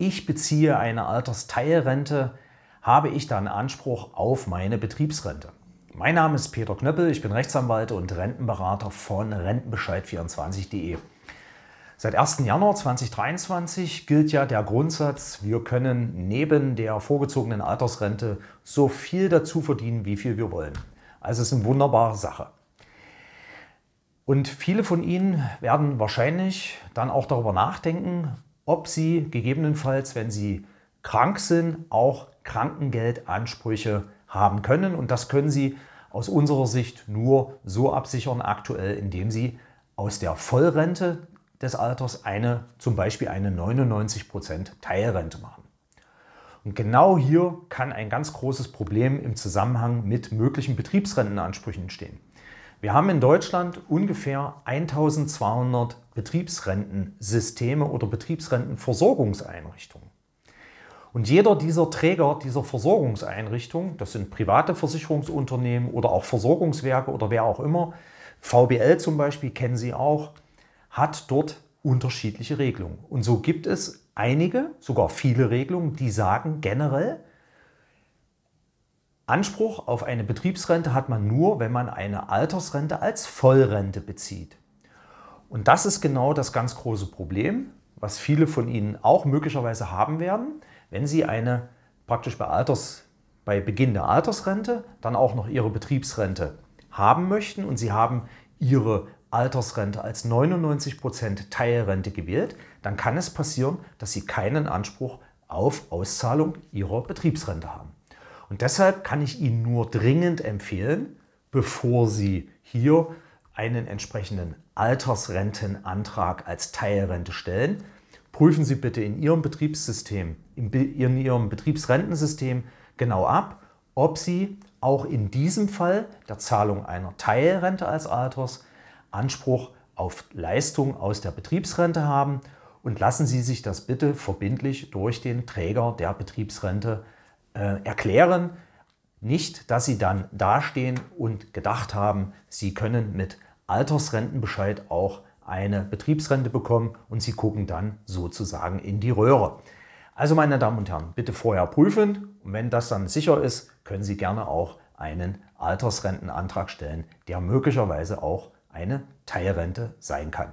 ich beziehe eine Altersteilrente, habe ich dann Anspruch auf meine Betriebsrente. Mein Name ist Peter Knöppel, ich bin Rechtsanwalt und Rentenberater von rentenbescheid24.de. Seit 1. Januar 2023 gilt ja der Grundsatz, wir können neben der vorgezogenen Altersrente so viel dazu verdienen, wie viel wir wollen. Also es ist eine wunderbare Sache. Und viele von Ihnen werden wahrscheinlich dann auch darüber nachdenken, ob sie gegebenenfalls, wenn sie krank sind, auch Krankengeldansprüche haben können. Und das können sie aus unserer Sicht nur so absichern aktuell, indem sie aus der Vollrente des Alters eine, zum Beispiel eine 99% Teilrente machen. Und genau hier kann ein ganz großes Problem im Zusammenhang mit möglichen Betriebsrentenansprüchen entstehen. Wir haben in Deutschland ungefähr 1200 Betriebsrentensysteme oder Betriebsrentenversorgungseinrichtungen. Und jeder dieser Träger dieser Versorgungseinrichtungen, das sind private Versicherungsunternehmen oder auch Versorgungswerke oder wer auch immer, VBL zum Beispiel kennen Sie auch, hat dort unterschiedliche Regelungen. Und so gibt es einige, sogar viele Regelungen, die sagen generell, Anspruch auf eine Betriebsrente hat man nur, wenn man eine Altersrente als Vollrente bezieht. Und das ist genau das ganz große Problem, was viele von Ihnen auch möglicherweise haben werden, wenn Sie eine praktisch bei, Alters, bei Beginn der Altersrente dann auch noch Ihre Betriebsrente haben möchten und Sie haben Ihre Altersrente als 99% Teilrente gewählt, dann kann es passieren, dass Sie keinen Anspruch auf Auszahlung Ihrer Betriebsrente haben. Und deshalb kann ich Ihnen nur dringend empfehlen, bevor Sie hier einen entsprechenden Altersrentenantrag als Teilrente stellen, prüfen Sie bitte in Ihrem Betriebssystem, in, Ihrem Betriebsrentensystem genau ab, ob Sie auch in diesem Fall der Zahlung einer Teilrente als Alters Anspruch auf Leistung aus der Betriebsrente haben und lassen Sie sich das bitte verbindlich durch den Träger der Betriebsrente äh, erklären. Nicht, dass sie dann dastehen und gedacht haben, sie können mit Altersrentenbescheid auch eine Betriebsrente bekommen und sie gucken dann sozusagen in die Röhre. Also meine Damen und Herren, bitte vorher prüfen und wenn das dann sicher ist, können Sie gerne auch einen Altersrentenantrag stellen, der möglicherweise auch eine Teilrente sein kann.